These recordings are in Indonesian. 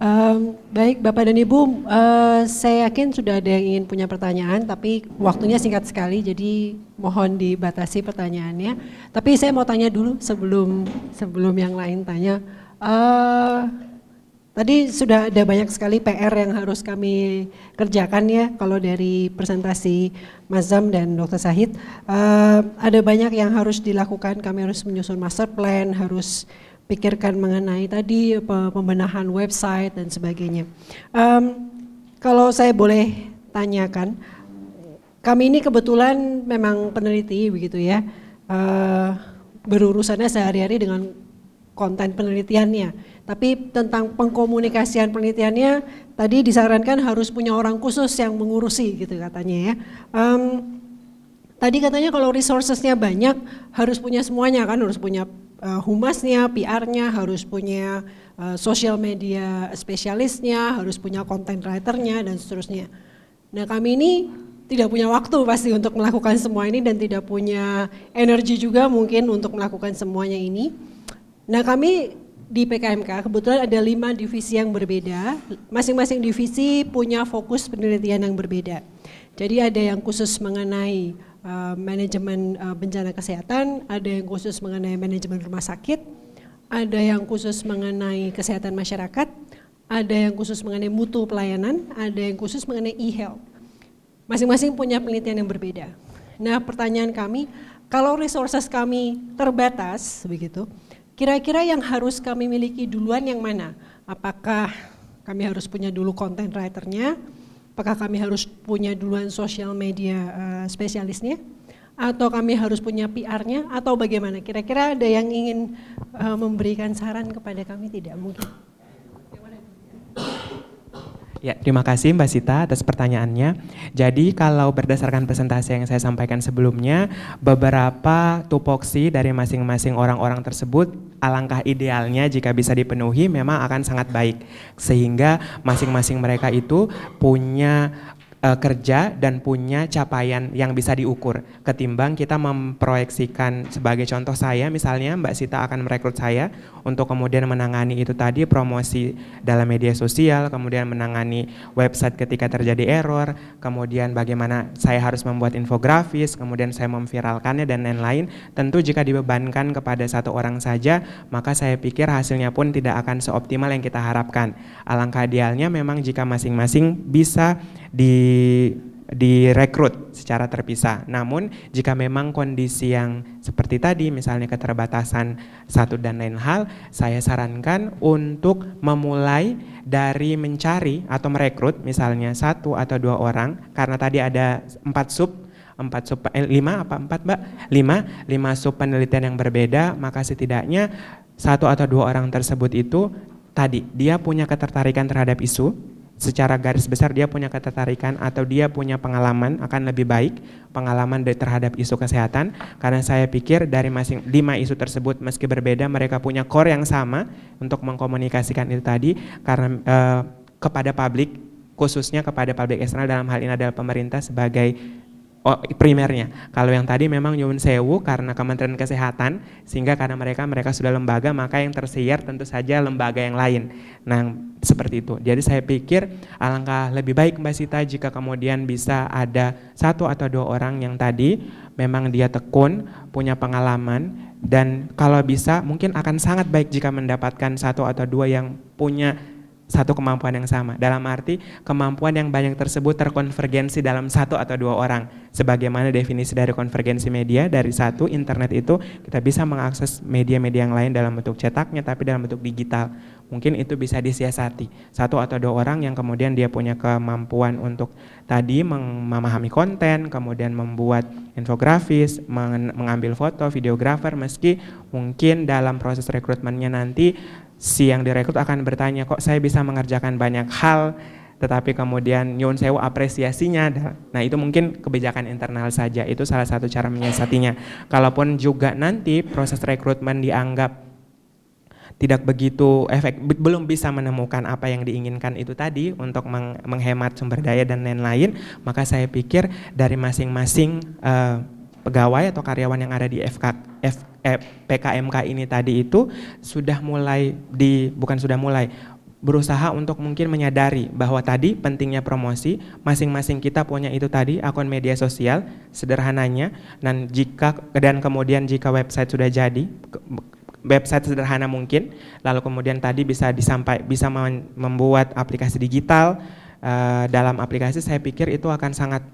Um, baik, Bapak dan Ibu, uh, saya yakin sudah ada yang ingin punya pertanyaan, tapi waktunya singkat sekali, jadi mohon dibatasi pertanyaannya. Tapi saya mau tanya dulu sebelum sebelum yang lain tanya. Uh, tadi sudah ada banyak sekali PR yang harus kami kerjakan ya, kalau dari presentasi mazam dan Dokter Sahid. Uh, ada banyak yang harus dilakukan, kami harus menyusun master plan, harus pikirkan mengenai tadi pembenahan website dan sebagainya. Um, kalau saya boleh tanyakan, kami ini kebetulan memang peneliti begitu ya, uh, berurusannya sehari-hari dengan konten penelitiannya. Tapi tentang pengkomunikasian penelitiannya tadi disarankan harus punya orang khusus yang mengurusi gitu katanya ya. Um, tadi katanya kalau resourcesnya banyak harus punya semuanya kan harus punya uh, humasnya, PR-nya, harus punya uh, social media spesialisnya, harus punya content writer-nya dan seterusnya. Nah kami ini tidak punya waktu pasti untuk melakukan semua ini dan tidak punya energi juga mungkin untuk melakukan semuanya ini. Nah kami di PKMK kebetulan ada lima divisi yang berbeda, masing-masing divisi punya fokus penelitian yang berbeda. Jadi ada yang khusus mengenai uh, manajemen uh, bencana kesehatan, ada yang khusus mengenai manajemen rumah sakit, ada yang khusus mengenai kesehatan masyarakat, ada yang khusus mengenai mutu pelayanan, ada yang khusus mengenai e-health. Masing-masing punya penelitian yang berbeda. Nah, pertanyaan kami, kalau resources kami terbatas begitu, kira-kira yang harus kami miliki duluan yang mana? Apakah kami harus punya dulu content writer nya Apakah kami harus punya duluan sosial media uh, spesialisnya? Atau kami harus punya PR-nya? Atau bagaimana? Kira-kira ada yang ingin uh, memberikan saran kepada kami? Tidak mungkin. Ya, terima kasih Mbak Sita atas pertanyaannya. Jadi kalau berdasarkan presentasi yang saya sampaikan sebelumnya, beberapa tupoksi dari masing-masing orang-orang tersebut alangkah idealnya jika bisa dipenuhi memang akan sangat baik sehingga masing-masing mereka itu punya uh, kerja dan punya capaian yang bisa diukur ketimbang kita memproyeksikan sebagai contoh saya misalnya Mbak Sita akan merekrut saya untuk kemudian menangani itu tadi promosi dalam media sosial kemudian menangani website ketika terjadi error kemudian bagaimana saya harus membuat infografis kemudian saya memviralkannya dan lain-lain tentu jika dibebankan kepada satu orang saja maka saya pikir hasilnya pun tidak akan seoptimal yang kita harapkan alangkah idealnya memang jika masing-masing bisa di direkrut secara terpisah. Namun jika memang kondisi yang seperti tadi misalnya keterbatasan satu dan lain hal, saya sarankan untuk memulai dari mencari atau merekrut misalnya satu atau dua orang karena tadi ada empat sub empat sub eh, lima apa empat mbak lima lima sub penelitian yang berbeda maka setidaknya satu atau dua orang tersebut itu tadi dia punya ketertarikan terhadap isu secara garis besar dia punya ketertarikan atau dia punya pengalaman akan lebih baik pengalaman dari terhadap isu kesehatan karena saya pikir dari masing lima isu tersebut meski berbeda mereka punya core yang sama untuk mengkomunikasikan itu tadi karena eh, kepada publik khususnya kepada publik eksternal dalam hal ini adalah pemerintah sebagai oh, primernya. Kalau yang tadi memang nyuwun sewu karena Kementerian Kesehatan, sehingga karena mereka mereka sudah lembaga, maka yang tersiar tentu saja lembaga yang lain. Nah, seperti itu. Jadi saya pikir alangkah lebih baik Mbak Sita jika kemudian bisa ada satu atau dua orang yang tadi memang dia tekun, punya pengalaman, dan kalau bisa mungkin akan sangat baik jika mendapatkan satu atau dua yang punya satu kemampuan yang sama. Dalam arti kemampuan yang banyak tersebut terkonvergensi dalam satu atau dua orang. Sebagaimana definisi dari konvergensi media dari satu internet itu kita bisa mengakses media-media yang lain dalam bentuk cetaknya tapi dalam bentuk digital. Mungkin itu bisa disiasati. Satu atau dua orang yang kemudian dia punya kemampuan untuk tadi memahami konten, kemudian membuat infografis, mengambil foto, videografer meski mungkin dalam proses rekrutmennya nanti si yang direkrut akan bertanya kok saya bisa mengerjakan banyak hal tetapi kemudian nyun sewu apresiasinya nah itu mungkin kebijakan internal saja itu salah satu cara menyiasatinya kalaupun juga nanti proses rekrutmen dianggap tidak begitu efek belum bisa menemukan apa yang diinginkan itu tadi untuk menghemat sumber daya dan lain-lain maka saya pikir dari masing-masing uh, pegawai atau karyawan yang ada di FK, F, eh, PKMK ini tadi itu sudah mulai di bukan sudah mulai berusaha untuk mungkin menyadari bahwa tadi pentingnya promosi, masing-masing kita punya itu tadi akun media sosial sederhananya dan jika dan kemudian jika website sudah jadi website sederhana mungkin lalu kemudian tadi bisa disampai bisa membuat aplikasi digital eh, dalam aplikasi saya pikir itu akan sangat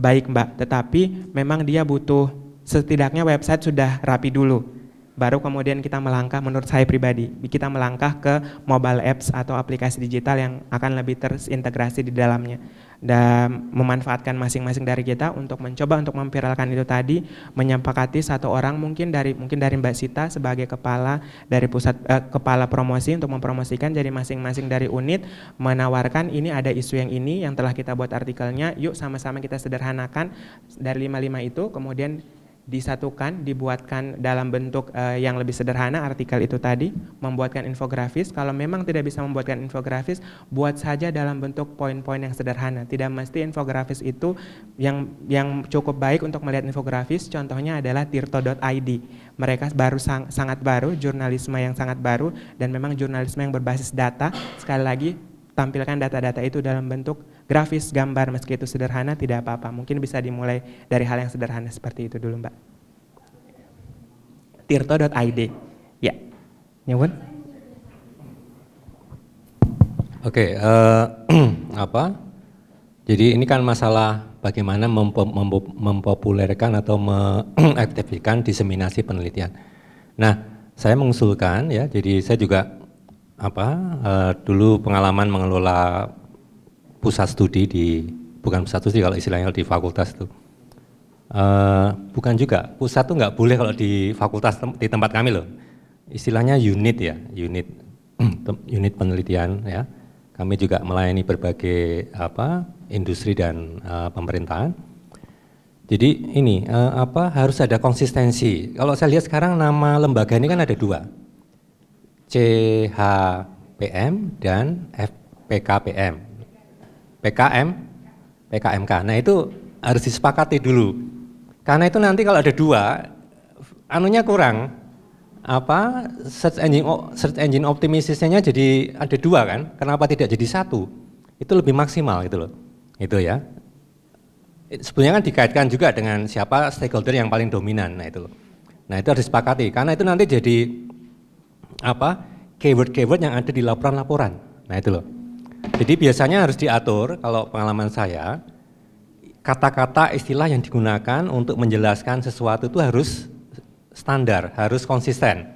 baik Mbak, tetapi memang dia butuh setidaknya website sudah rapi dulu baru kemudian kita melangkah menurut saya pribadi kita melangkah ke mobile apps atau aplikasi digital yang akan lebih terintegrasi di dalamnya dan memanfaatkan masing-masing dari kita untuk mencoba untuk memviralkan itu tadi menyepakati satu orang mungkin dari mungkin dari Mbak Sita sebagai kepala dari pusat eh, kepala promosi untuk mempromosikan jadi masing-masing dari unit menawarkan ini ada isu yang ini yang telah kita buat artikelnya yuk sama-sama kita sederhanakan dari lima lima itu kemudian disatukan, dibuatkan dalam bentuk uh, yang lebih sederhana artikel itu tadi, membuatkan infografis. Kalau memang tidak bisa membuatkan infografis, buat saja dalam bentuk poin-poin yang sederhana. Tidak mesti infografis itu yang yang cukup baik untuk melihat infografis. Contohnya adalah tirto.id. Mereka baru sang, sangat baru, jurnalisme yang sangat baru dan memang jurnalisme yang berbasis data. Sekali lagi, tampilkan data-data itu dalam bentuk grafis, gambar, meski itu sederhana tidak apa-apa. Mungkin bisa dimulai dari hal yang sederhana seperti itu dulu Mbak. Tirto.id. Ya, nyewon. Oke, okay, uh, eh, apa? Jadi ini kan masalah bagaimana mempo mempo mempopulerkan atau mengaktifkan diseminasi penelitian. Nah, saya mengusulkan ya, jadi saya juga apa uh, dulu pengalaman mengelola pusat studi di bukan pusat studi kalau istilahnya di fakultas itu Uh, bukan juga pusat itu nggak boleh kalau di fakultas tem di tempat kami loh. Istilahnya unit ya, unit unit penelitian ya. Kami juga melayani berbagai apa industri dan uh, pemerintahan. Jadi ini uh, apa harus ada konsistensi. Kalau saya lihat sekarang nama lembaga ini kan ada dua, CHPM dan FPKPM PKM, PKMK. Nah itu harus disepakati dulu. Karena itu nanti kalau ada dua, anunya kurang. Apa search engine search engine optimisasinya jadi ada dua kan? Kenapa tidak jadi satu? Itu lebih maksimal gitu loh. Itu ya. Sebenarnya kan dikaitkan juga dengan siapa stakeholder yang paling dominan. Nah itu loh. Nah itu harus disepakati karena itu nanti jadi apa keyword-keyword yang ada di laporan-laporan. Nah itu loh. Jadi biasanya harus diatur kalau pengalaman saya kata-kata istilah yang digunakan untuk menjelaskan sesuatu itu harus standar, harus konsisten.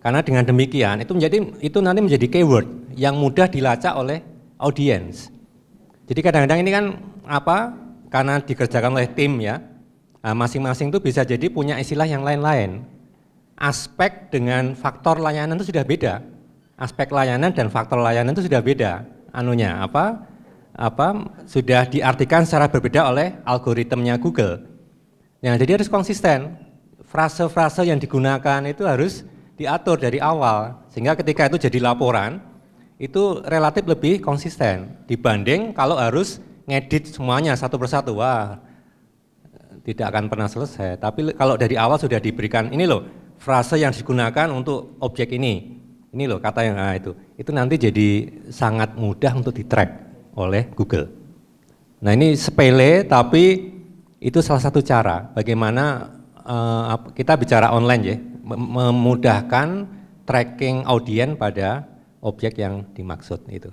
Karena dengan demikian itu menjadi itu nanti menjadi keyword yang mudah dilacak oleh audiens. Jadi kadang-kadang ini kan apa? Karena dikerjakan oleh tim ya. Nah, masing-masing nah, itu bisa jadi punya istilah yang lain-lain. Aspek dengan faktor layanan itu sudah beda. Aspek layanan dan faktor layanan itu sudah beda anunya apa apa sudah diartikan secara berbeda oleh algoritmanya Google. Nah, jadi harus konsisten. Frase-frase yang digunakan itu harus diatur dari awal sehingga ketika itu jadi laporan itu relatif lebih konsisten dibanding kalau harus ngedit semuanya satu persatu. Wah, tidak akan pernah selesai. Tapi kalau dari awal sudah diberikan ini loh frase yang digunakan untuk objek ini. Ini loh kata yang ah, itu. Itu nanti jadi sangat mudah untuk di-track oleh Google. Nah ini sepele tapi itu salah satu cara bagaimana uh, kita bicara online ya, memudahkan tracking audien pada objek yang dimaksud itu.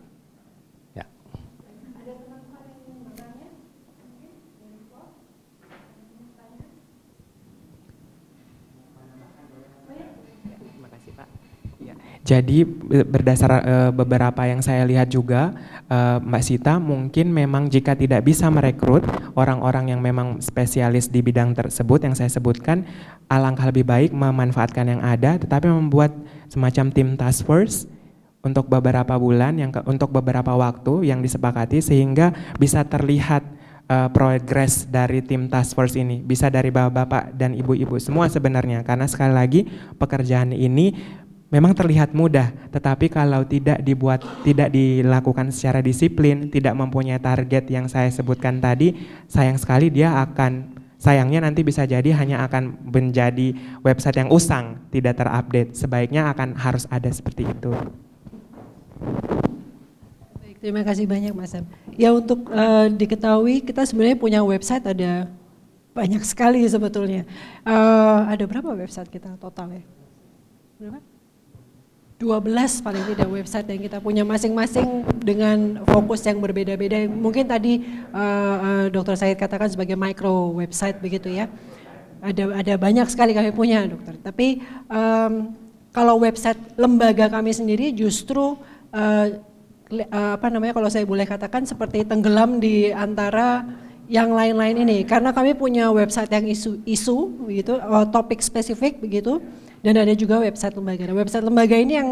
Jadi berdasar uh, eh, beberapa yang saya lihat juga uh, Mbak Sita mungkin memang jika tidak bisa merekrut orang-orang yang memang spesialis di bidang tersebut yang saya sebutkan alangkah lebih baik memanfaatkan yang ada tetapi membuat semacam tim task force untuk beberapa bulan yang ke, untuk beberapa waktu yang disepakati sehingga bisa terlihat uh, progres dari tim task force ini bisa dari bapak-bapak dan ibu-ibu semua sebenarnya karena sekali lagi pekerjaan ini memang terlihat mudah, tetapi kalau tidak dibuat, tidak dilakukan secara disiplin, tidak mempunyai target yang saya sebutkan tadi, sayang sekali dia akan sayangnya nanti bisa jadi hanya akan menjadi website yang usang, tidak terupdate. Sebaiknya akan harus ada seperti itu. Baik, terima kasih banyak Mas Sam. Ya untuk uh, diketahui kita sebenarnya punya website ada banyak sekali sebetulnya. Uh, ada berapa website kita total ya? Berapa? 12 paling tidak website yang kita punya masing-masing dengan fokus yang berbeda-beda. Mungkin tadi uh, Dokter saya katakan sebagai micro website begitu ya. Ada ada banyak sekali kami punya dokter. Tapi um, kalau website lembaga kami sendiri justru uh, apa namanya kalau saya boleh katakan seperti tenggelam di antara yang lain-lain ini karena kami punya website yang isu-isu begitu, topik spesifik begitu. Dan ada juga website lembaga. Nah, website lembaga ini yang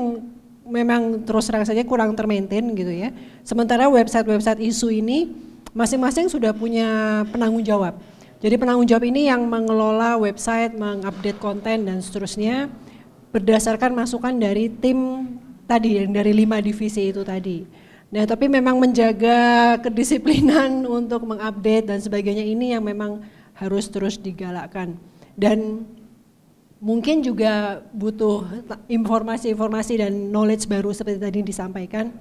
memang terus terang saja kurang termaintain gitu ya. Sementara website-website isu ini masing-masing sudah punya penanggung jawab. Jadi penanggung jawab ini yang mengelola website, mengupdate konten dan seterusnya berdasarkan masukan dari tim tadi yang dari lima divisi itu tadi. Nah, tapi memang menjaga kedisiplinan untuk mengupdate dan sebagainya ini yang memang harus terus digalakkan. Dan mungkin juga butuh informasi-informasi dan knowledge baru seperti tadi disampaikan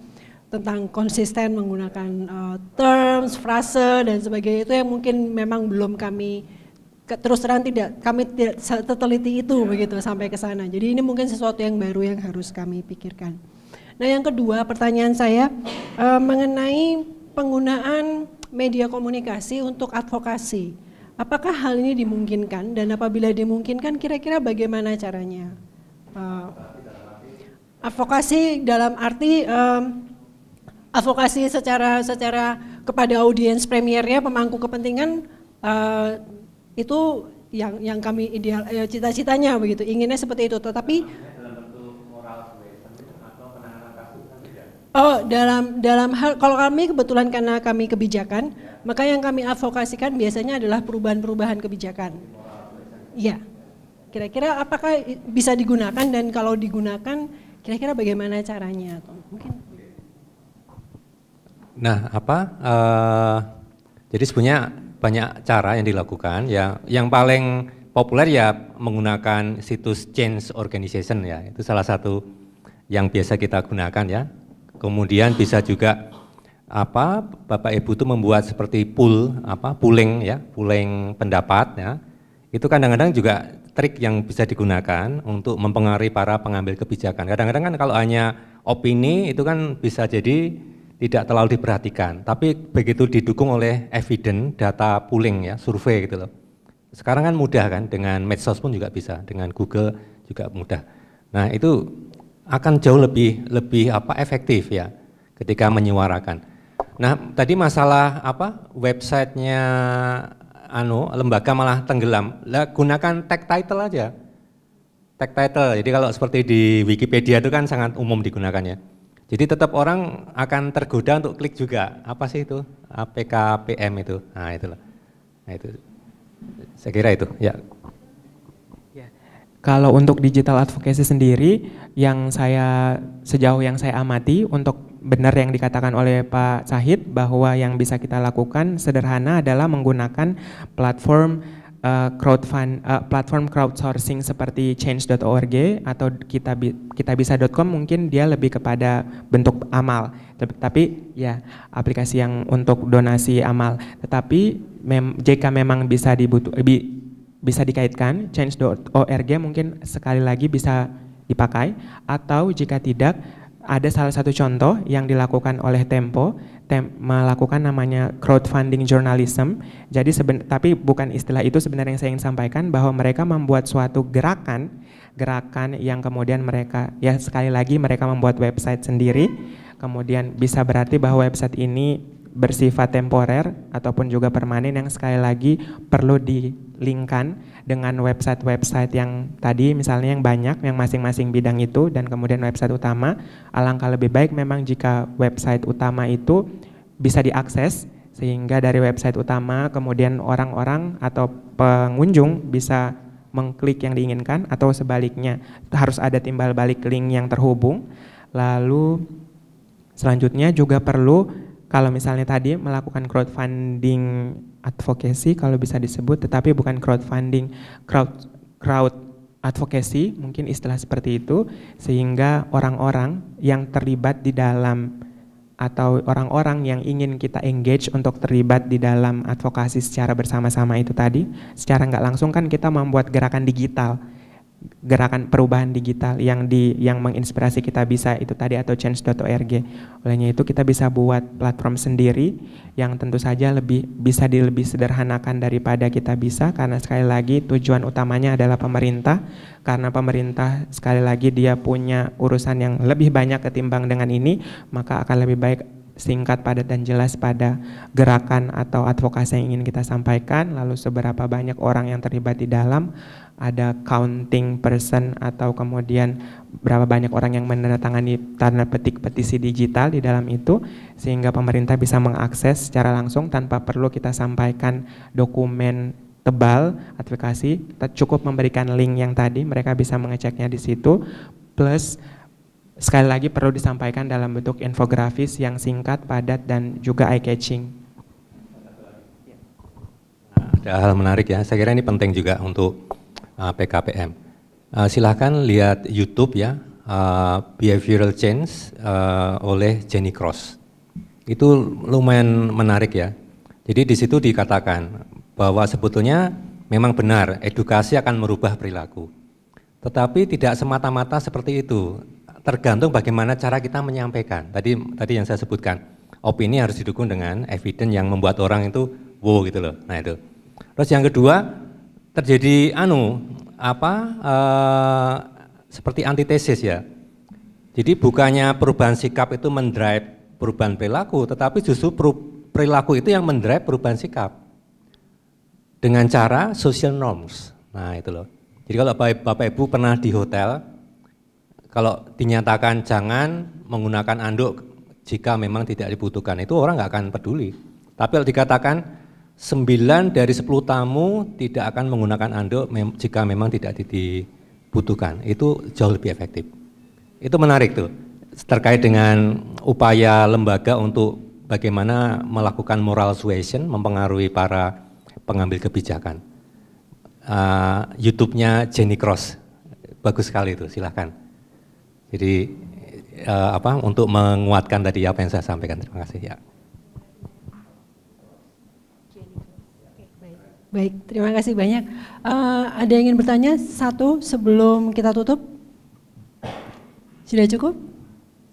tentang konsisten menggunakan uh, terms, frase dan sebagainya itu yang mungkin memang belum kami terus terang tidak kami tidak terteliti itu yeah. begitu sampai ke sana. Jadi ini mungkin sesuatu yang baru yang harus kami pikirkan. Nah yang kedua pertanyaan saya uh, mengenai penggunaan media komunikasi untuk advokasi. Apakah hal ini dimungkinkan dan apabila dimungkinkan kira-kira bagaimana caranya? Uh, advokasi dalam arti um, advokasi secara secara kepada audiens premiernya pemangku kepentingan uh, itu yang yang kami ideal eh, cita-citanya begitu inginnya seperti itu tetapi Oh, dalam dalam hal kalau kami kebetulan karena kami kebijakan, maka yang kami advokasikan biasanya adalah perubahan-perubahan kebijakan. Iya. Kira-kira apakah bisa digunakan dan kalau digunakan kira-kira bagaimana caranya atau mungkin Nah, apa uh, jadi sebenarnya banyak cara yang dilakukan ya. Yang paling populer ya menggunakan situs change organization ya. Itu salah satu yang biasa kita gunakan ya. Kemudian bisa juga apa Bapak Ibu itu membuat seperti pool apa pooling ya pooling pendapat ya itu kadang-kadang juga trik yang bisa digunakan untuk mempengaruhi para pengambil kebijakan kadang-kadang kan kalau hanya opini itu kan bisa jadi tidak terlalu diperhatikan tapi begitu didukung oleh evidence data pooling ya survei gitu loh sekarang kan mudah kan dengan medsos pun juga bisa dengan Google juga mudah nah itu akan jauh lebih lebih apa efektif ya ketika menyuarakan Nah, tadi masalah apa websitenya anu lembaga malah tenggelam. Lah gunakan tag title aja. Tag title. Jadi kalau seperti di Wikipedia itu kan sangat umum digunakannya. Jadi tetap orang akan tergoda untuk klik juga. Apa sih itu? APKPM itu. Nah, itulah. Nah, itu. Saya kira itu. Ya. ya. Kalau untuk digital advocacy sendiri, yang saya sejauh yang saya amati untuk benar yang dikatakan oleh Pak Sahid bahwa yang bisa kita lakukan sederhana adalah menggunakan platform uh, crowdfund uh, platform crowdsourcing seperti change.org atau kita kita bisa.com mungkin dia lebih kepada bentuk amal tapi ya aplikasi yang untuk donasi amal tetapi mem, jika memang bisa dibutuh bi, bisa dikaitkan change.org mungkin sekali lagi bisa dipakai atau jika tidak ada salah satu contoh yang dilakukan oleh Tempo tem melakukan namanya crowdfunding journalism. Jadi tapi bukan istilah itu sebenarnya yang saya ingin sampaikan bahwa mereka membuat suatu gerakan, gerakan yang kemudian mereka ya sekali lagi mereka membuat website sendiri. Kemudian bisa berarti bahwa website ini bersifat temporer ataupun juga permanen yang sekali lagi perlu dilingkan dengan website-website yang tadi misalnya yang banyak yang masing-masing bidang itu dan kemudian website utama alangkah lebih baik memang jika website utama itu bisa diakses sehingga dari website utama kemudian orang-orang atau pengunjung bisa mengklik yang diinginkan atau sebaliknya harus ada timbal balik link yang terhubung lalu selanjutnya juga perlu kalau misalnya tadi melakukan crowdfunding advokasi kalau bisa disebut tetapi bukan crowdfunding crowd crowd advokasi mungkin istilah seperti itu sehingga orang-orang yang terlibat di dalam atau orang-orang yang ingin kita engage untuk terlibat di dalam advokasi secara bersama-sama itu tadi secara nggak langsung kan kita membuat gerakan digital gerakan perubahan digital yang di yang menginspirasi kita bisa itu tadi atau change.org. Olehnya itu kita bisa buat platform sendiri yang tentu saja lebih bisa di lebih sederhanakan daripada kita bisa karena sekali lagi tujuan utamanya adalah pemerintah karena pemerintah sekali lagi dia punya urusan yang lebih banyak ketimbang dengan ini maka akan lebih baik singkat, padat, dan jelas pada gerakan atau advokasi yang ingin kita sampaikan, lalu seberapa banyak orang yang terlibat di dalam, ada counting person atau kemudian berapa banyak orang yang menandatangani tanda petik petisi digital di dalam itu sehingga pemerintah bisa mengakses secara langsung tanpa perlu kita sampaikan dokumen tebal advokasi cukup memberikan link yang tadi mereka bisa mengeceknya di situ plus sekali lagi perlu disampaikan dalam bentuk infografis yang singkat padat dan juga eye catching ada hal menarik ya. Saya kira ini penting juga untuk Ah, PKPM. Uh, ah, silahkan lihat YouTube ya, uh, Behavioral Change uh, oleh Jenny Cross. Itu lumayan menarik ya. Jadi di situ dikatakan bahwa sebetulnya memang benar edukasi akan merubah perilaku. Tetapi tidak semata-mata seperti itu. Tergantung bagaimana cara kita menyampaikan. Tadi tadi yang saya sebutkan, opini harus didukung dengan evidence yang membuat orang itu wow gitu loh. Nah itu. Terus yang kedua, terjadi anu apa eh, seperti antitesis ya. Jadi bukannya perubahan sikap itu mendrive perubahan perilaku, tetapi justru perilaku itu yang mendrive perubahan sikap dengan cara social norms. Nah itu loh. Jadi kalau Bapak, Bapak Ibu pernah di hotel, kalau dinyatakan jangan menggunakan anduk jika memang tidak dibutuhkan, itu orang nggak akan peduli. Tapi kalau dikatakan 9 dari 10 tamu tidak akan menggunakan anduk mem jika memang tidak dibutuhkan. Itu jauh lebih efektif. Itu menarik tuh terkait dengan upaya lembaga untuk bagaimana melakukan moral suasion mempengaruhi para pengambil kebijakan. Uh, YouTube-nya Jenny Cross bagus sekali itu, silahkan. Jadi uh, apa untuk menguatkan tadi apa yang saya sampaikan. Terima kasih ya. Baik, terima kasih banyak. Uh, ada yang ingin bertanya satu sebelum kita tutup? Sudah cukup?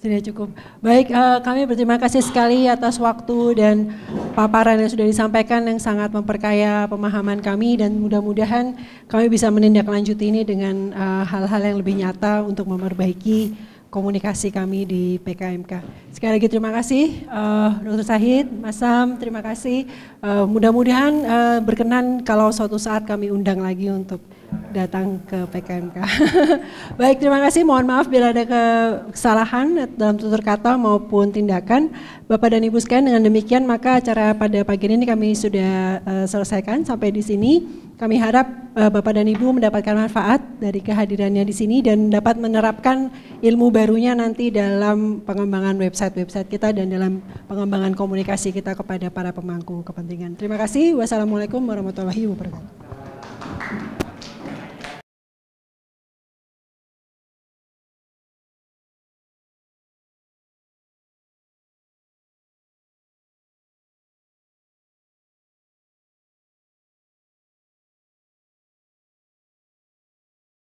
Sudah cukup. Baik, uh, kami berterima kasih sekali atas waktu dan paparan yang sudah disampaikan yang sangat memperkaya pemahaman kami dan mudah-mudahan kami bisa menindaklanjuti ini dengan eh, hal-hal uh, hal -hal yang lebih nyata untuk memperbaiki komunikasi kami di PKMK. Sekali lagi terima kasih uh, eh, Dr. Sahid, Mas Sam, terima kasih. Uh, Mudah-mudahan uh, berkenan kalau suatu saat kami undang lagi untuk datang ke PKMK. Baik, terima kasih. Mohon maaf bila ada kesalahan dalam tutur kata maupun tindakan. Bapak dan Ibu sekalian, dengan demikian maka acara pada pagi ini kami sudah uh, selesaikan sampai di sini. Kami harap uh, Bapak dan Ibu mendapatkan manfaat dari kehadirannya di sini dan dapat menerapkan ilmu barunya nanti dalam pengembangan website-website kita dan dalam pengembangan komunikasi kita kepada para pemangku kepentingan. Terima kasih. Wassalamualaikum warahmatullahi wabarakatuh.